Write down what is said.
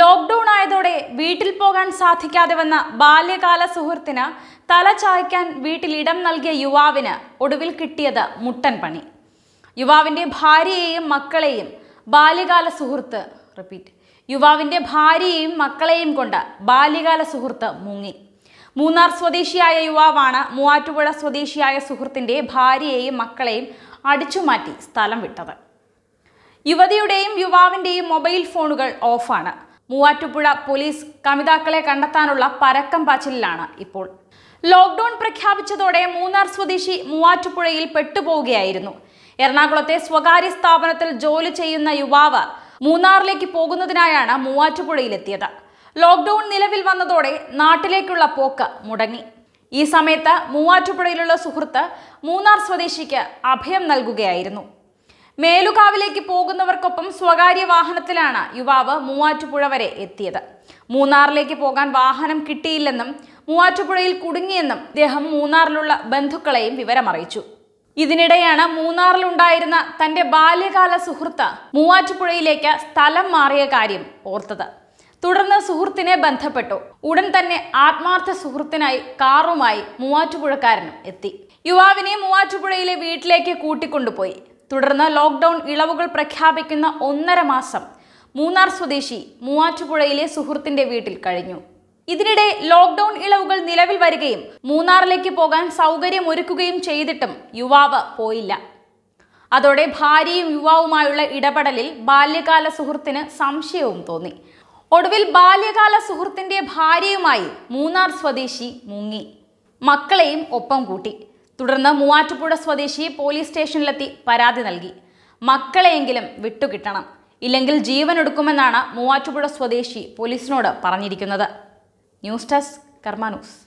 lockdown ആയതോടെ വീട്ടിൽ പോകാൻ സാധിക്കാതെ വന്ന ബാല്യകാല സുഹൃത്തിന് തല ചായ്ക്കാൻ വീട്ടിൽ ഇടം നൽകിയ യുവാവിന് ഒടുവിൽ കിട്ടിയത് മുട്ടൻ പണി യുവാവിൻ്റെ ഭാര്യയെയും മക്കളെയും ബാല്യകാല സുഹൃത്ത് റിപ്പീറ്റ് യുവാവിൻ്റെ ഭാര്യയെയും മക്കളെയും കൊണ്ട് ബാല്യകാല സുഹൃത്ത് മുങ്ങി മൂന്നാർ സ്വദേശിയായ യുവാവാണ് മൂവാറ്റുപുഴ സ്വദേശിയായ സുഹൃത്തിൻ്റെ ഭാര്യയെയും മക്കളെയും അടിച്ചുമാറ്റി സ്ഥലം വിട്ടത് യുവതിയുടെയും യുവാവിൻ്റെയും മൊബൈൽ ഫോണുകൾ ഓഫാണ് മൂവാറ്റുപുഴ പോലീസ് കമിതാക്കളെ കണ്ടെത്താനുള്ള പരക്കം പാച്ചിലാണ് ഇപ്പോൾ ലോക്ക്ഡൌൺ പ്രഖ്യാപിച്ചതോടെ മൂന്നാർ സ്വദേശി മൂവാറ്റുപുഴയിൽ പെട്ടുപോവുകയായിരുന്നു എറണാകുളത്തെ സ്വകാര്യ സ്ഥാപനത്തിൽ ജോലി ചെയ്യുന്ന യുവാവ് മൂന്നാറിലേക്ക് പോകുന്നതിനായാണ് മൂവാറ്റുപുഴയിലെത്തിയത് ലോക്ക്ഡൌൺ നിലവിൽ വന്നതോടെ നാട്ടിലേക്കുള്ള പോക്ക് മുടങ്ങി ഈ സമയത്ത് മൂവാറ്റുപുഴയിലുള്ള സുഹൃത്ത് മൂന്നാർ സ്വദേശിക്ക് അഭയം നൽകുകയായിരുന്നു മേലുകാവിലേക്ക് പോകുന്നവർക്കൊപ്പം സ്വകാര്യ വാഹനത്തിലാണ് യുവാവ് മൂവാറ്റുപുഴ വരെ എത്തിയത് മൂന്നാറിലേക്ക് പോകാൻ വാഹനം കിട്ടിയില്ലെന്നും മൂവാറ്റുപുഴയിൽ കുടുങ്ങിയെന്നും ഇദ്ദേഹം മൂന്നാറിലുള്ള ബന്ധുക്കളെയും വിവരമറിയിച്ചു ഇതിനിടെയാണ് മൂന്നാറിലുണ്ടായിരുന്ന തന്റെ ബാല്യകാല സുഹൃത്ത് മൂവാറ്റുപുഴയിലേക്ക് സ്ഥലം മാറിയ കാര്യം ഓർത്തത് തുടർന്ന് സുഹൃത്തിനെ ബന്ധപ്പെട്ടു ഉടൻ തന്നെ ആത്മാർത്ഥ സുഹൃത്തിനായി കാറുമായി മൂവാറ്റുപുഴക്കാരനും എത്തി യുവാവിനെ മൂവാറ്റുപുഴയിലെ വീട്ടിലേക്ക് കൂട്ടിക്കൊണ്ടുപോയി തുടർന്ന് ലോക്ക്ഡൌൺ ഇളവുകൾ പ്രഖ്യാപിക്കുന്ന ഒന്നര മാസം മൂന്നാർ സ്വദേശി മൂവാറ്റുപുഴയിലെ സുഹൃത്തിന്റെ വീട്ടിൽ കഴിഞ്ഞു ഇതിനിടെ ലോക്ക്ഡൌൺ ഇളവുകൾ നിലവിൽ വരികയും മൂന്നാറിലേക്ക് പോകാൻ സൗകര്യം ഒരുക്കുകയും ചെയ്തിട്ടും യുവാവ് പോയില്ല അതോടെ ഭാര്യയും യുവാവുമായുള്ള ഇടപെടലിൽ ബാല്യകാല സുഹൃത്തിന് സംശയവും തോന്നി ഒടുവിൽ ബാല്യകാല സുഹൃത്തിന്റെ ഭാര്യയുമായി മൂന്നാർ സ്വദേശി മുങ്ങി മക്കളെയും ഒപ്പം കൂട്ടി തുടർന്ന് മൂവാറ്റുപുഴ സ്വദേശി പോലീസ് സ്റ്റേഷനിലെത്തി പരാതി നൽകി മക്കളെയെങ്കിലും വിട്ടുകിട്ടണം ഇല്ലെങ്കിൽ ജീവൻ എടുക്കുമെന്നാണ് മൂവാറ്റുപുഴ സ്വദേശി പോലീസിനോട് പറഞ്ഞിരിക്കുന്നത് ന്യൂസ് ഡെസ്ക് കർമാനൂസ്